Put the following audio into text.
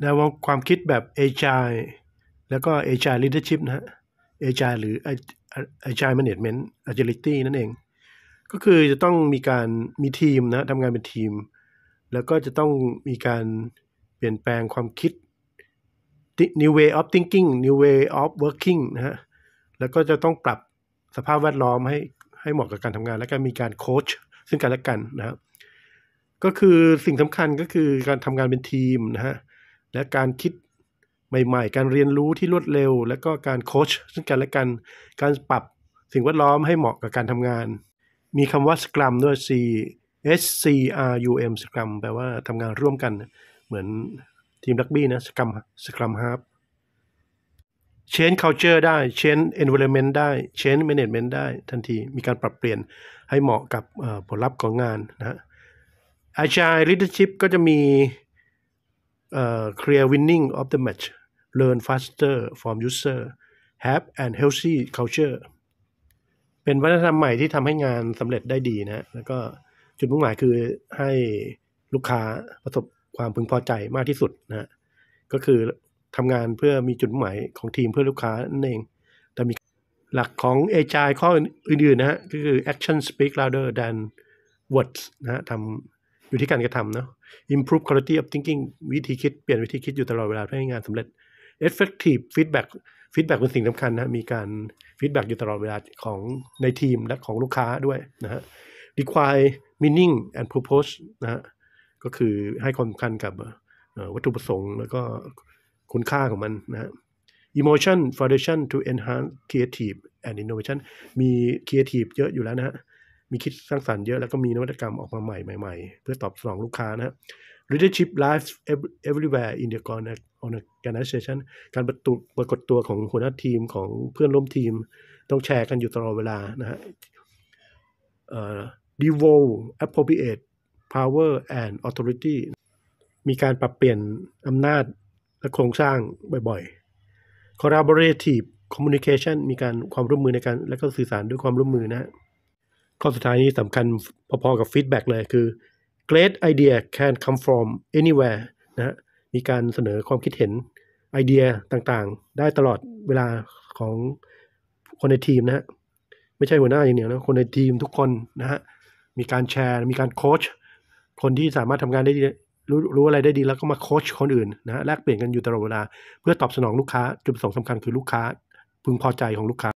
นะว่าความคิดแบบ Agile แล้วก็ Agile Leadership นะฮะ Agile หรือ Agile Management Agility นั่นเอง ก็คือจะต้องมีการมีทีมนะทำงานเป็นทีม แล้วก็จะต้องมีการเปลี่ยนแปลงความคิด new way of thinking new way of working นะฮะ แล้วก็จะต้องปรับสภาพแวดล้อมให้ให้เหมาะกับการทำงาน แล้วก็มีการโค้ชซึ่งกันและกันนะครับก็คือสิ่งสำคัญก็คือการทำงานเป็นทีมนะฮะและการคิดใหม่ ๆ การเรียนรู้ที่รวดเร็ว และก็การโค้ชซึ่งกันและกันการปรับสิ่งแวดล้อมให้เหมาะกับการทำงาน มีคำว่าสครัมด้วย C S C R U M สครัมแปลว่าทำงานร่วมกันเหมือนทีมรักบี้นะสครัมสครัมฮาร์ปเชนเคานเ l อร์ได้ เชนเอนเวอร์เมนต์ได้ เชนเมเนจเมนต์ได้ทันทีมีการปรับเปลี่ยนให้เหมาะกับผลลัพธ์ของงานนะฮะช g i l ิ l e a d e r s h ก็จะมี clear winning of the match learn faster from user have and healthy culture เป็นวัฒนธรรมใหม่ที่ทำให้งานสำเร็จได้ดีนะแล้วก็จุดมุ่งหมายคือให้ลูกค้าประสบความพึงพอใจมากที่สุดนะก็คือทำงานเพื่อมีจุดมุ่งหมายของทีมเพื่อลูกค้า นั่นเอง แต่มีหลักของเอจายข้ออื่นๆนะฮะก็คือ action speak louder than words นะฮะทำอยู่ที่การกระทำเนาะ improve quality of thinking วิธีคิด เปลี่ยนวิธีคิดอยู่ตลอดเวลา เพื่อให้งานสำเร็จ effective feedback feedback เป็นสิ่งสำคัญนะมีการ feedback อยู่ตลอดเวลาของในทีมและของลูกค้าด้วย นะฮะ require meaning and purpose นะฮะก็คือให้ความสำคัญกับวัตถุประสงค์แล้วก็คุณค่าของมันนะฮะ emotion foundation to enhance creative and innovation มี creative เยอะอยู่แล้วนะฮะมีคิดสร้างสรรค์เยอะแล้วก็มีนวัตกรรมออกมาใหม่ใหม่ ๆ เพื่อตอบสนองลูกค้านะ leadership lives everywhere in the organization การปรากฏตัวของหัวหน้าทีมของเพื่อนร่วมทีม ต้องแชร์กันอยู่ตลอดเวลานะฮะ devolve appropriate power and authority มีการปรับเปลี่ยนอำนาจและโครงสร้างบ่อยๆ collaborative communication มีการความร่วมมือในการ และก็สื่อสารด้วยความร่วมมือนะข้อสุดท้ายนี้สำคัญพอๆกับฟีดแบ็กเลยคือ great idea can come from anywhere นะฮะ มีการเสนอความคิดเห็นไอเดียต่างๆ ได้ตลอดเวลาของคนในทีมนะฮะไม่ใช่หัวหน้าอย่างเดียวนะคนในทีมทุกคนนะฮะมีการแชร์ มีการโค้ชคนที่สามารถทำงานได้ดีรู้รู้อะไรได้ดีแล้วก็มาโค้ชคนอื่นนะแลกเปลี่ยนกันอยู่ตลอดเวลา เพื่อตอบสนองลูกค้าจุดประสงค์สำคัญคือลูกค้าพึงพอใจของลูกค้า